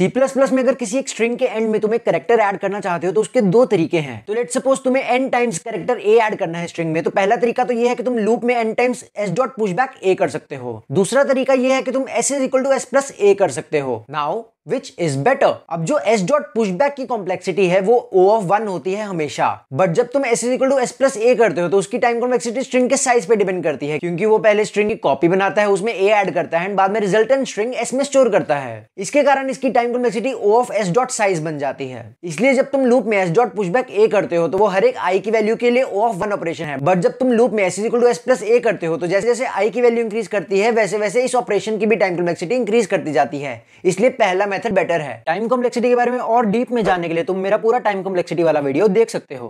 C plus plus में अगर किसी एक स्ट्रिंग के एंड में तुम्हें करेक्टर ऐड करना चाहते हो तो उसके दो तरीके हैं तो लेट सपोज तुम्हें N times character A add करना है स्ट्रिंग में तो पहला तरीका तो यह है कि तुम लूप में N times S dot push back A कर सकते हो दूसरा तरीका यह है कि तुम S is equal to S plus A कर सकते हो नाउ विच इज बेटर अब जो एस डॉट पुशबैक की कॉम्प्लेक्सिटी है वो ओ ऑफ वन होती है हमेशा बट जब तुम s equal to S plus a करते हो तो उसकी टाइम कॉम्प्लेक्सिटी स्ट्रिंग के साइज पे डिपेंड करती है क्योंकि वो पहले स्ट्रिंग की कॉपी बनाता है उसमें ए एड करता है एंड बाद में रिजल्टेंट स्ट्रिंग एस में स्टोर करता है इसके कारण इसकी time complexity O of s dot size बन जाती है इसलिए जब तुम लूप में एस डॉट पुशबैक ए करते हो तो वो हर एक आई की वैल्यू के लिए ओ ऑफ वन ऑपरेशन है बट जब तुम लूप में s equal to S plus a करते हो तो जैसे जैसे आई की वैल्यू इंक्रीज करती है वैसे वैसे इस ऑपरेशन की भी टाइम कॉम्प्लेक्सिटी इंक्रीज करती जाती है इसलिए पहला मेथड बेटर है टाइम कॉम्प्लेक्सिटी के बारे में और डीप में जानने के लिए तुम मेरा पूरा टाइम कॉम्प्लेक्सिटी वाला वीडियो देख सकते हो